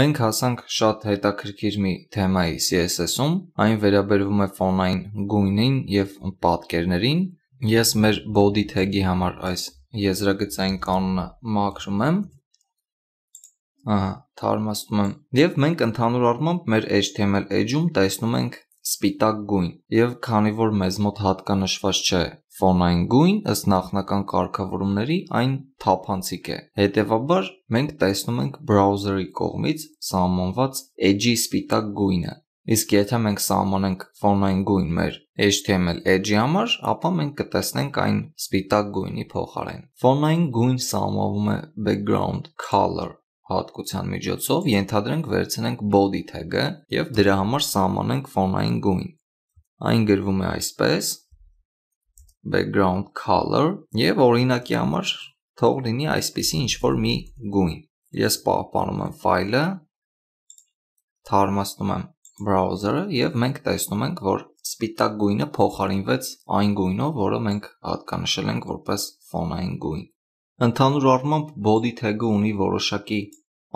Մենք հասանք շատ հետաքրքիր մի թեմայի CSS-ում, այն վերաբերվում է ֆոնային գույնին եւ պատկերներին։ Ես մեր body tag-ի համար այս եզրագծային կանոնը մաքրում եմ։ Ահա, թարմացնում եմ։ Եվ մենք ընդհանուր առմամբ մեր HTML edge-ում տեսնում ենք սպիտակ գույն եւ քանի որ մեզ մոտ հատկանշված չէ ֆոնային գույն ըստ նախնական կարգավորումների այն թափանցիկ է։ Հետևաբար մենք տեսնում ենք բրաուզերի կողմից սահմանված edge-ի սպիտակ գույնը։ Իսկ եթե մենք սահմանենք ֆոնային գույն մեր HTML edge-ի համար, ապա մենք կտեսնենք այն սպիտակ գույնի փոխարեն։ Ֆոնային գույն սահմանվում է background color հատկության միջոցով ենթադրենք վերցնենք body tag-ը եւ դրա համար սահմանենք ֆոնային գույն։ Այն գրվում է այսպես. background color եւ օրինակի համար թող լինի այսպիսի ինչ որ մի գույն։ Ես պահպանում եմ ֆայլը, թարմացնում եմ browser-ը եւ մենք տեսնում ենք, որ սպիտակ գույնը փոխարինվեց այն գույնով, որը մենք հատկանշել ենք որպես ֆոնային գույն։ Ընդհանուր առմամբ body tag-ը ունի որոշակի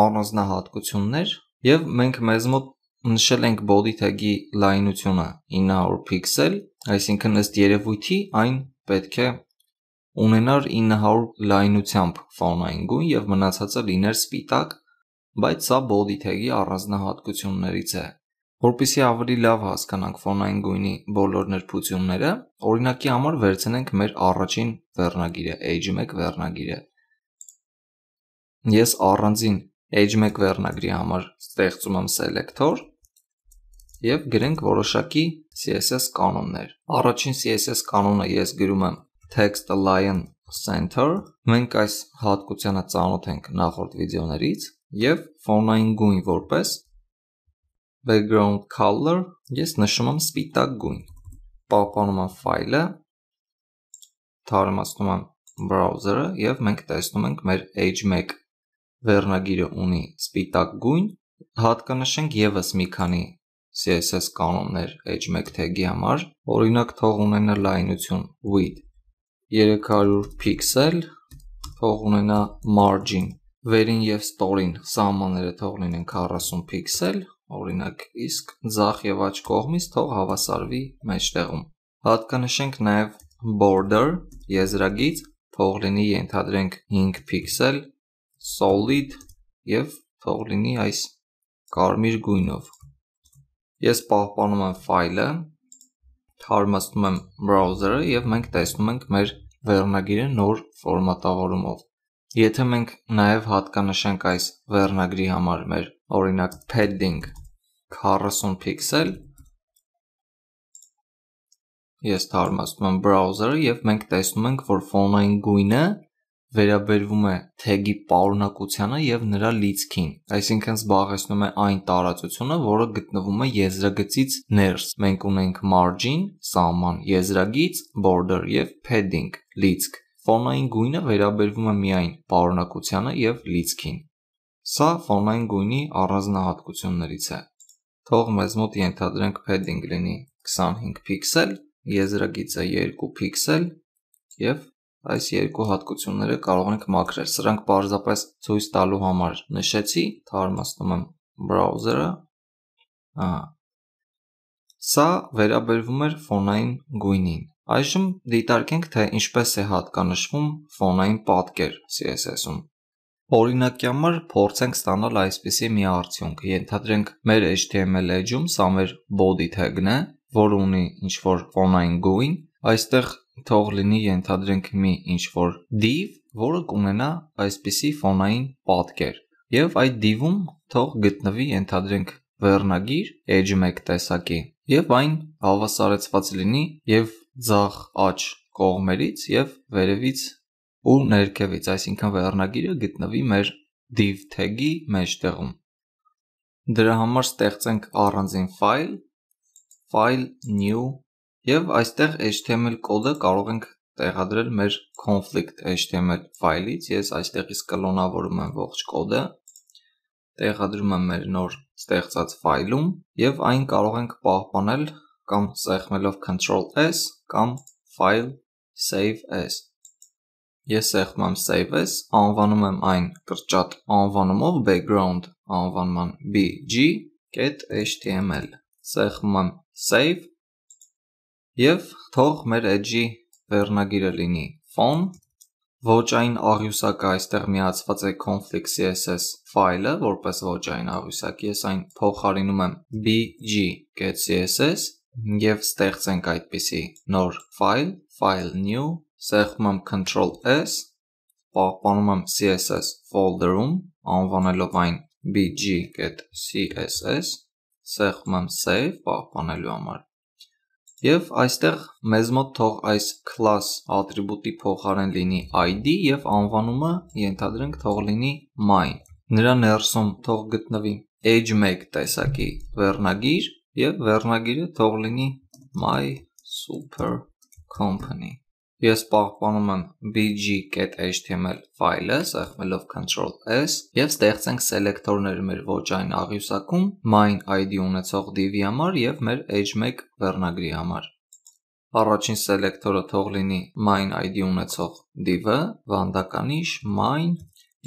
առանձնահատկություններ եւ մենք մեզ մոտ նշել ենք body tag-ի լայնությունը 900 pixel, այսինքն ըստ երևույթի այն պետք է ունենար 900 լայնությամբ ֆոնային գույն եւ մնացածը լիներ սպիտակ, բայց սա body tag-ի առանձնահատկություններից է։ Որպեսզի ավելի լավ հասկանանք ֆոնային գույնի բոլոր նրբությունները, օրինակի համար վերցնենք մեր առաջին վերնագիրը, Edge 1 վերնագիրը։ Ես առանձին edge1 վերնագրի համար ստեղծում եմ selector եւ գրենք որոշակի CSS կանոններ։ Առաջին CSS կանոնը ես գրում եմ text align center։ Մենք այս հատկությանը ծանոթ ենք նախորդ վիդեոներից եւ ֆոնային գույն որպես background color ես նշում եմ սպիտակ գույն։ Պահպանում եմ ֆայլը, թարմացնում եմ browser-ը եւ մենք տեսնում ենք մեր edge1 վերնագիրը ունի սպիտակ գույն, հատկանշենք եւս մի քանի CSS կանոններ edge1 tag-ի համար, օրինակ թող ունենա լայնություն width 300 pixel, թող ունենա margin վերին եւ ստորին սահմանները թող լինեն 40 pixel, օրինակ, իսկ ձախ եւ աջ կողմից թող հավասարվի մեջտեղում։ Հատկանշենք նաեւ border եզրագիծ թող լինի ենթադրենք 5 pixel solid եւ թող լինի այս կարմիր գույնով։ Ես պահպանում եմ ֆայլը, թարմացնում եմ browser-ը եւ մենք տեսնում ենք մեր վերնագիրը նոր ֆորմատավորումով։ Եթե մենք նաեւ հատկանշենք այս վերնագրի համար մեր օրինակ padding 40 pixel ես թարմացնում եմ browser-ը եւ մենք տեսնում ենք, որ ֆոնային գույնը վերաբերվում է թեգի պարունակությանը եւ նրա լիցքին, այսինքն զբաղեցնում է այն տարածությունը, որը գտնվում է եզրագծից ներս։ Մենք ունենք margin, սահման, եզրագիծ, border եւ padding, լիցք։ Ֆոնային գույնը վերաբերվում է միայն պարունակությանը եւ լիցքին։ Սա ֆոնային գույնի առանձնահատկություններից է։ Թող մեզ մոտ ենթադրենք padding լինի 25 պիքսել, եզրագիծը 2 պիքսել եւ Այս երկու հատկությունները կարող ենք մաքրել, սրանք պարզապես ցույց տալու համար նշեցի, թարմացնում եմ բրաուզերը։ Ահա։ Սա վերաբերվում էր ֆոնային գույնին։ Այժմ դիտարկենք, թե ինչպես է հատկանշվում ֆոնային պատկեր CSS-ում։ Օրինակի համար փորձենք ստանալ այսպիսի մի արդյունք։ Ենթադրենք մեր HTML էջում սա մեր body tag-ն է, որը ունի ինչ-որ ֆոնային գույն, այստեղ թող լինի ենթադրենք մի ինչ որ div, որը կունենա այսպիսի ֆոնային պատկեր։ Եվ այդ div-ում թող գտնվի ենթադրենք վերնագիր edge 1 տեսակի եւ այն հավասարեցված լինի եւ ձախ աճ կողմերից եւ վերևից ու ներքևից, այսինքն վերնագիրը գտնվի մեր div tag-ի մեջտեղում։ Դրա համար ստեղծենք առանձին file, file new Եվ այստեղ HTML կոդը կարող ենք տեղադրել մեր conflict.html ֆայլից։ Ես այստեղից կլոնավորում եմ ողջ կոդը, տեղադրում եմ մեր նոր ստեղծած ֆայլում եւ այն կարող ենք պահպանել կամ սեղմելով control s կամ file save as։ Ես սեղմում եմ save as, անվանում եմ այն կրճատ անվանումով background անվանման bg.html։ Սեղմում եմ save Եվ թող մեր edge-ի վերնագիրը լինի ֆոն ոչային առյուսակը այստեղ միացված է config.css ֆայլը որպես ոչային առյուսակ։ Ես այն փոխարինում եմ bg.css եւ ստեղծենք այդպիսի նոր ֆայլ, file new, սեղմում եմ control s, պահպանում եմ css folder-ում, անվանելով այն bg.css, սեղմում եմ save, պահպանելու համար Եվ այստեղ մեզ մոտ թող այս class ատրիբուտի փոխարեն լինի id եւ անվանումը ենթադրենք թող լինի my։ Նրա ներսում թող գտնվի edge 1 տեսակի վերնագիր եւ վերնագիրը թող լինի my super company։ Ես պահպանում եմ bg.html ֆայլը, սեղմելով Ctrl S եւ ստեղծենք սելեկտորներ մեր ոճային աղյուսակում main ID ունեցող div-ի համար եւ մեր h1 e վերնագրի համար։ Առաջին սելեկտորը թող լինի main ID ունեցող div-ը, վանդականիշ main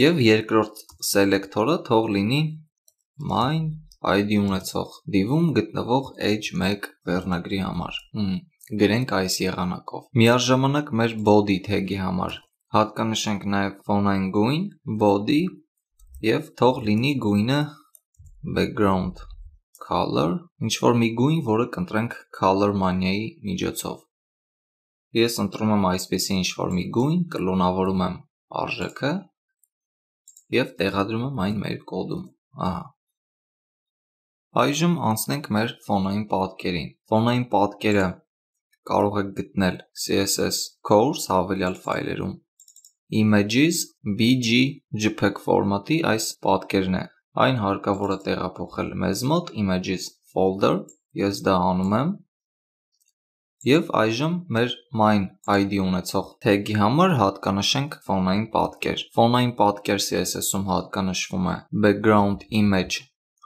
եւ երկրորդ սելեկտորը թող լինի main ID ունեցող div-ում գտնվող h1 e վերնագրի համար։ Մ Գրենք այս եղանակով։ Միաժամանակ մեր body tag-ի համար հատկանշենք նաև ֆոնային գույն body եւ թող լինի գույնը background color, ինչ որ մի գույն, որը կընտրենք color mania-ի միջոցով։ Ես ընտրում եմ այսպեսի ինչ որ մի գույն, կլոնավորում եմ արժեքը եւ տեղադրում եմ այն մեր կոդում։ Ահա, Այժմ անցնենք մեր ֆոնային պատկերին։ Ֆոնային պատկերը կարող եք գտնել CSS course հավելյալ ֆայլերում։ Images BG JPEG ֆորմատի այս պատկերն է։ Այն հարկավոր է տեղափոխել մեզ մոտ images folder, ես դա անում եմ։ Եվ այժմ մեր main ID ունեցող tag-ի համար հատկանշենք ֆոնային պատկեր։ Ֆոնային պատկեր CSS-ում հատկանշվում է background image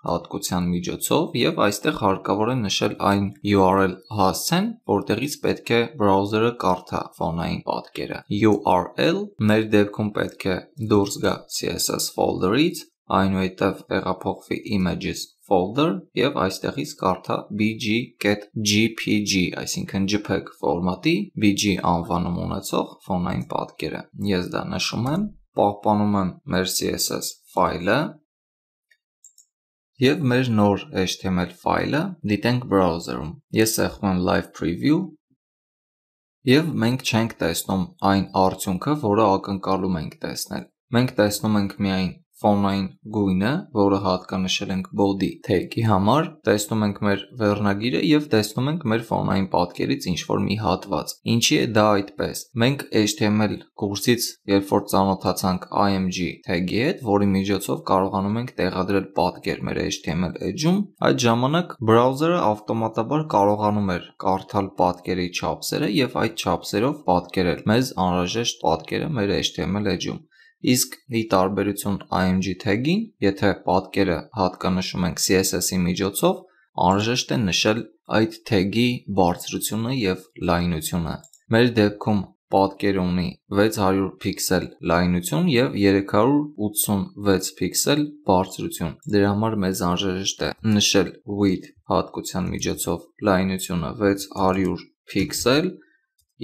հատկության միջոցով եւ այստեղ հարկավոր է նշել այն URL հասցեն, որտեղից պետք է բրաուզերը կարդա ֆոնային պատկերը։ URL մեր դեպքում պետք է դուրս գա CSS folder-ից, այնուհետև տեղափոխվի images folder եւ այստեղից կարդա bg.jpg, այսինքն JPEG ֆորմատի bg անվանում ունեցող ֆոնային պատկերը։ Ես դա նշում եմ, պահպանում եմ մեր CSS ֆայլը եւ մեր նոր HTML ֆայլը դիտենք browser-ում։ Ես սեղմում եմ live preview եւ մենք չենք տեսնում այն արդյունքը, որը ակնկալում ենք տեսնել։ Մենք տեսնում ենք միայն ֆոնային գույնը, որը հատկանշել ենք body tag-ի համար, տեսնում ենք մեր վերնագիրը եւ տեսնում ենք մեր ֆոնային պատկերից ինչ որ մի հատված։ Ինչի է դա այդպես։ Մենք HTML կուրսից, երբ որ ծանոթացանք IMG tag-ի հետ, որի միջոցով կարողանում ենք տեղադրել պատկեր մեր HTML edge-ում, այդ ժամանակ browser-ը ավտոմատաբար կարողանում էր կարդալ պատկերի չափսերը եւ այդ չափսերով պատկերել մեզ անհրաժեշտ պատկերը մեր HTML edge-ում։ Իսկ ի տարբերություն IMG tag-ին, եթե պատկերը հատկանշում ենք CSS-ի միջոցով, անհրաժեշտ է նշել այդ tag-ի բարձրությունը եւ լայնությունը։ Մեր դեպքում պատկերը ունի 600 պիքսել լայնություն եւ 386 պիքսել բարձրություն։ Դրա համար մեզ անհրաժեշտ է նշել width հատկության միջոցով լայնությունը 600 պիքսել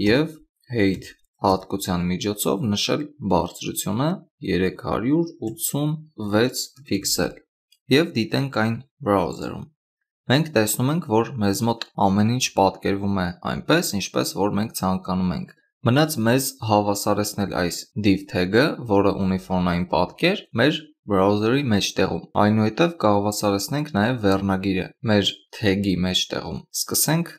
եւ height հատկության միջոցով նշել բարձրությունը 386 պիքսել եւ դիտենք այն բրաուզերում։ Մենք տեսնում ենք, որ մեզ մոտ ամեն ինչ պատկերվում է այնպես, ինչպես որ մենք ցանկանում ենք։ Մնաց մեզ հավասարեցնել այս div tag-ը, որը ունի ֆոնային պատկեր, մեր browser-ի մեջտեղում։ Այնուհետև կհավասարեցնենք նաև վերնագիրը մեր tag-ի մեջտեղում։ Սկսենք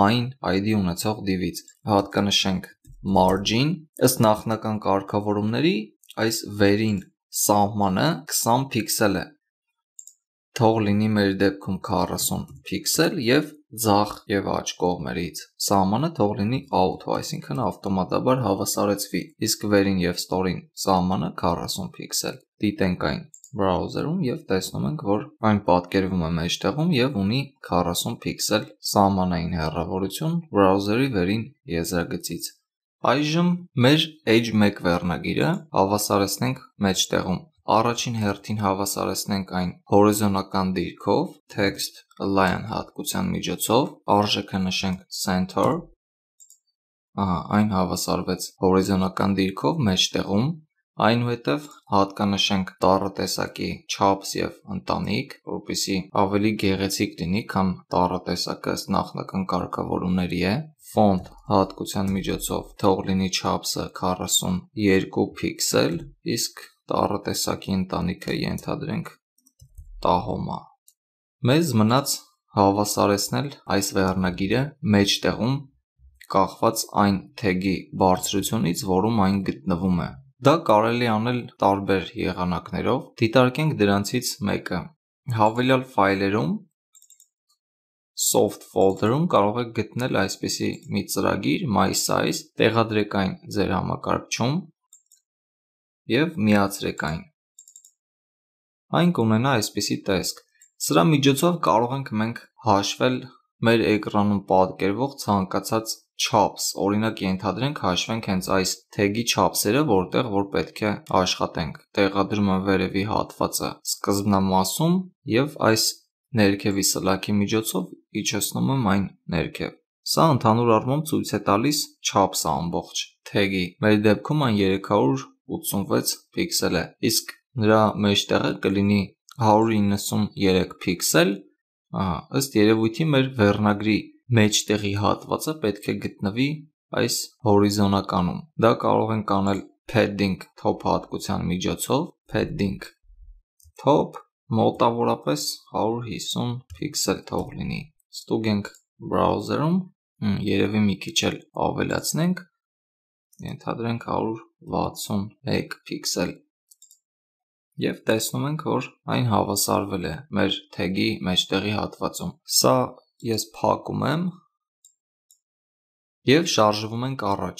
main ID ունեցող div-ից։ Հատկանշենք margin ըստ նախնական կարգավորումների այս վերին սահմանը 20 պիքսել է թող լինի մեր դեպքում 40 պիքսել եւ ձախ եւ աջ կողմերից սահմանը թող լինի auto, այսինքն ավտոմատաբար հավասարեցվի, իսկ վերին եւ ստորին սահմանը 40 պիքսել։ Դիտենք այն browser-ում եւ տեսնում ենք, որ այն պատկերվում է մեջտեղում եւ ունի 40 պիքսել սահմանային հեռավորություն browser-ի վերին եզրագծից։ Այժմ մեր edge 1 վերնագիրը հավասարեցնենք մեջտեղում առաջին հերթին հավասարեցնենք այն հորիզոնական դիրքով text align հատկության միջոցով արժեքը նշենք center ահա այն հավասարվեց հորիզոնական դիրքով մեջտեղում այնուհետև հատկանշենք տառը տեսակի չափս եւ ընտանիք որպիսի ավելի գեղեցիկ լինի քան տառը տեսակը նախնական կարգավորումների է ֆոնտ հատկության միջոցով թող լինի չափսը 42 պիքսել, իսկ տառը տեսակի ընտանիքը ենթադրենք տահոմա։ Մեզ մնաց հավասարեցնել այս վերնագիրը մեջտեղում կախված այն թեգի բարձրությունից, որում այն գտնվում է։ Դա կարելի անել տարբեր եղանակներով։ Դիտարկենք դրանցից մեկը։ Հավելյալ ֆայլերում soft folder-ում կարող եք գտնել այսպիսի մի ծրագիր my size, տեղադրեք այն ձեր համակարգչում եւ միացրեք այն։ Այն կունենա այսպիսի տեսք։ Սրա միջոցով կարող ենք մենք հաշվել մեր էկրանում պատկերվող ցանկացած չափս, օրինակ ենթադրենք հաշվենք հենց այս թեգի չափսերը, որտեղ որ պետք է աշխատենք։ Տեղադրում եմ վերևի հատվածը սկզբնամասում եւ այս ներքևի սլաքի միջոցով իջեցնում եմ այն ներքև։ Սա ընդհանուր առմամբ ցույց է տալիս չափսը ամբողջ թեգի։ Մեր դեպքում այն 386 պիքսել է, իսկ նրա մեջտեղը կլինի 193 պիքսել։ Ահա, ըստ երևույթի մեր վերնագրի մեջտեղի հատվածը պետք է գտնվի այս հորիզոնականում։ Դա կարող ենք անել padding top հատկության միջոցով, padding top մոտավորապես 150 pixel թող լինի։ Ստուգենք browser-ում, երևի մի քիչ էլ ավելացնենք, ենթադրենք 161 pixel և տեսնում ենք, որ այն հավասարվել է մեր թեգի մեջտեղի հատվածում։ Սա ես փակում եմ և շարժվում ենք առաջ։